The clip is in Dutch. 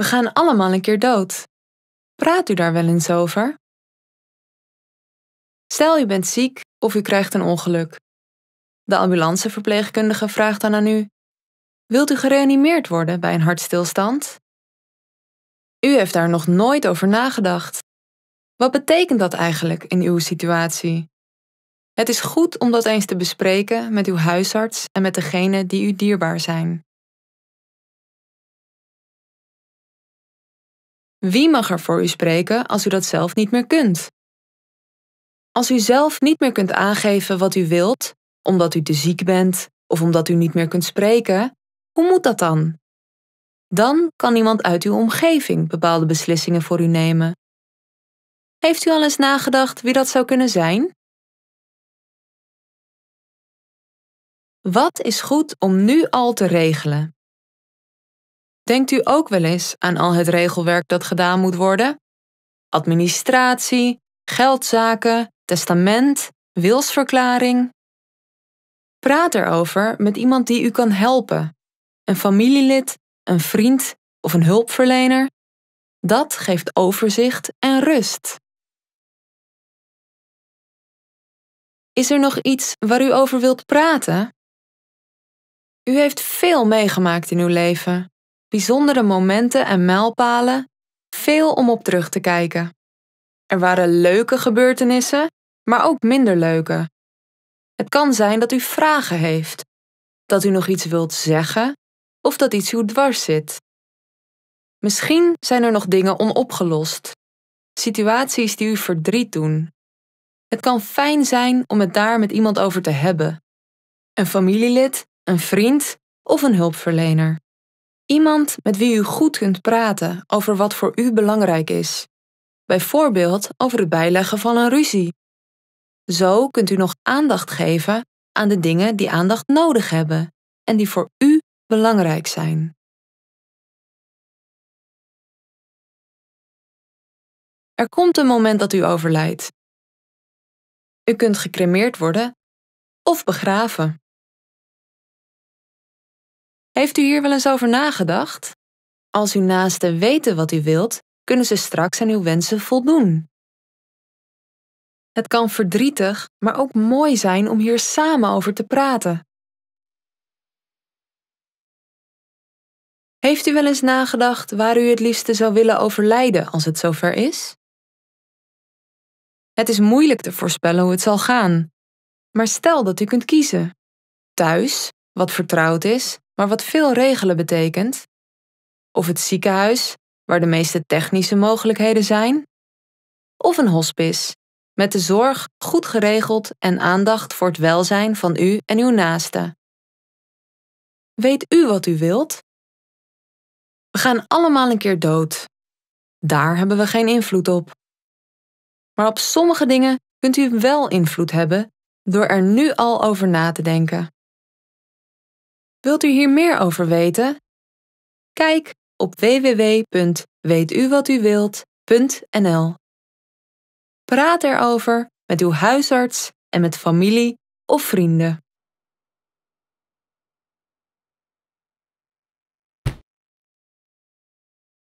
We gaan allemaal een keer dood. Praat u daar wel eens over? Stel u bent ziek of u krijgt een ongeluk. De ambulanceverpleegkundige vraagt dan aan u: Wilt u gereanimeerd worden bij een hartstilstand? U heeft daar nog nooit over nagedacht. Wat betekent dat eigenlijk in uw situatie? Het is goed om dat eens te bespreken met uw huisarts en met degenen die u dierbaar zijn. Wie mag er voor u spreken als u dat zelf niet meer kunt? Als u zelf niet meer kunt aangeven wat u wilt, omdat u te ziek bent of omdat u niet meer kunt spreken, hoe moet dat dan? Dan kan iemand uit uw omgeving bepaalde beslissingen voor u nemen. Heeft u al eens nagedacht wie dat zou kunnen zijn? Wat is goed om nu al te regelen? Denkt u ook wel eens aan al het regelwerk dat gedaan moet worden? Administratie, geldzaken, testament, wilsverklaring. Praat erover met iemand die u kan helpen. Een familielid, een vriend of een hulpverlener. Dat geeft overzicht en rust. Is er nog iets waar u over wilt praten? U heeft veel meegemaakt in uw leven bijzondere momenten en mijlpalen, veel om op terug te kijken. Er waren leuke gebeurtenissen, maar ook minder leuke. Het kan zijn dat u vragen heeft, dat u nog iets wilt zeggen of dat iets u dwars zit. Misschien zijn er nog dingen onopgelost, situaties die u verdriet doen. Het kan fijn zijn om het daar met iemand over te hebben: een familielid, een vriend of een hulpverlener. Iemand met wie u goed kunt praten over wat voor u belangrijk is. Bijvoorbeeld over het bijleggen van een ruzie. Zo kunt u nog aandacht geven aan de dingen die aandacht nodig hebben en die voor u belangrijk zijn. Er komt een moment dat u overlijdt. U kunt gecremeerd worden of begraven. Heeft u hier wel eens over nagedacht? Als uw naasten weten wat u wilt, kunnen ze straks aan uw wensen voldoen. Het kan verdrietig, maar ook mooi zijn om hier samen over te praten. Heeft u wel eens nagedacht waar u het liefste zou willen overlijden als het zover is? Het is moeilijk te voorspellen hoe het zal gaan, maar stel dat u kunt kiezen: thuis, wat vertrouwd is, maar wat veel regelen betekent, of het ziekenhuis, waar de meeste technische mogelijkheden zijn, of een hospice, met de zorg goed geregeld en aandacht voor het welzijn van u en uw naasten. Weet u wat u wilt? We gaan allemaal een keer dood. Daar hebben we geen invloed op. Maar op sommige dingen kunt u wel invloed hebben door er nu al over na te denken. Wilt u hier meer over weten? Kijk op www.weetuwatuwilt.nl. Praat erover met uw huisarts en met familie of vrienden.